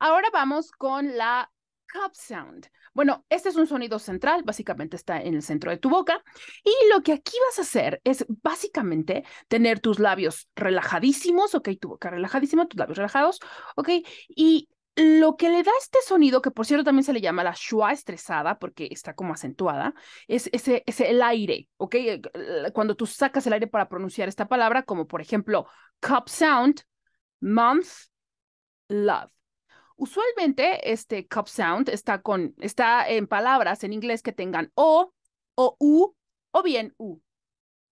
Ahora vamos con la cup sound. Bueno, este es un sonido central, básicamente está en el centro de tu boca. Y lo que aquí vas a hacer es básicamente tener tus labios relajadísimos, ok, tu boca relajadísima, tus labios relajados, ok, y lo que le da este sonido, que por cierto también se le llama la schwa estresada, porque está como acentuada, es, ese, es el aire, ¿ok? Eh, cuando tú sacas el aire para pronunciar esta palabra, como por ejemplo, cup sound, month, love. Usualmente este cup sound está, con, está en palabras en inglés que tengan o, o u o bien u.